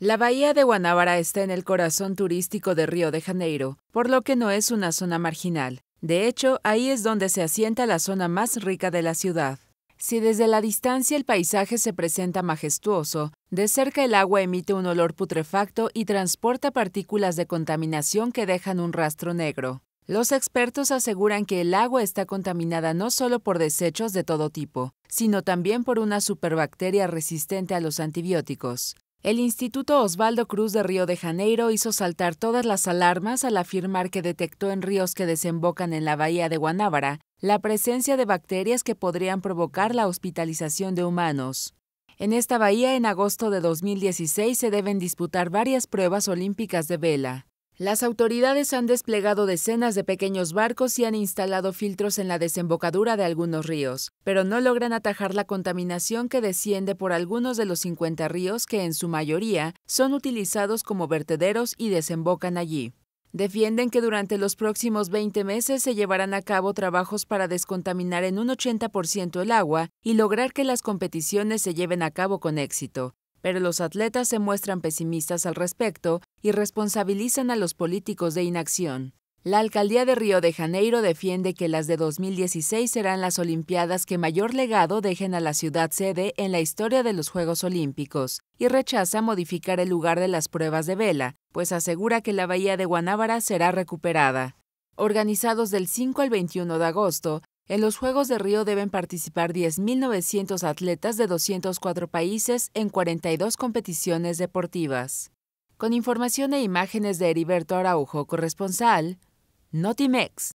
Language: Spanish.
La bahía de Guanabara está en el corazón turístico de Río de Janeiro, por lo que no es una zona marginal. De hecho, ahí es donde se asienta la zona más rica de la ciudad. Si desde la distancia el paisaje se presenta majestuoso, de cerca el agua emite un olor putrefacto y transporta partículas de contaminación que dejan un rastro negro. Los expertos aseguran que el agua está contaminada no solo por desechos de todo tipo, sino también por una superbacteria resistente a los antibióticos. El Instituto Osvaldo Cruz de Río de Janeiro hizo saltar todas las alarmas al afirmar que detectó en ríos que desembocan en la bahía de Guanábara la presencia de bacterias que podrían provocar la hospitalización de humanos. En esta bahía, en agosto de 2016, se deben disputar varias pruebas olímpicas de vela. Las autoridades han desplegado decenas de pequeños barcos y han instalado filtros en la desembocadura de algunos ríos, pero no logran atajar la contaminación que desciende por algunos de los 50 ríos que en su mayoría son utilizados como vertederos y desembocan allí. Defienden que durante los próximos 20 meses se llevarán a cabo trabajos para descontaminar en un 80% el agua y lograr que las competiciones se lleven a cabo con éxito, pero los atletas se muestran pesimistas al respecto y responsabilizan a los políticos de inacción. La alcaldía de Río de Janeiro defiende que las de 2016 serán las Olimpiadas que mayor legado dejen a la ciudad sede en la historia de los Juegos Olímpicos y rechaza modificar el lugar de las pruebas de vela, pues asegura que la bahía de Guanábara será recuperada. Organizados del 5 al 21 de agosto, en los Juegos de Río deben participar 10.900 atletas de 204 países en 42 competiciones deportivas. Con información e imágenes de Heriberto Araujo, corresponsal, Notimex.